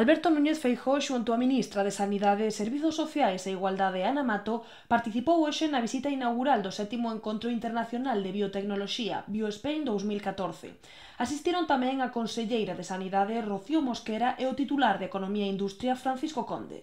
Alberto Núñez Feijóo xunto a ministra de Sanidade, Servizos Sociais e Igualdade Ana Mato participou hoxe na visita inaugural do sétimo Encontro Internacional de Biotecnoloxía, BioSpain 2014. Asistiron tamén a conselleira de Sanidade, Rocío Mosquera e o titular de Economía e Industria, Francisco Conde.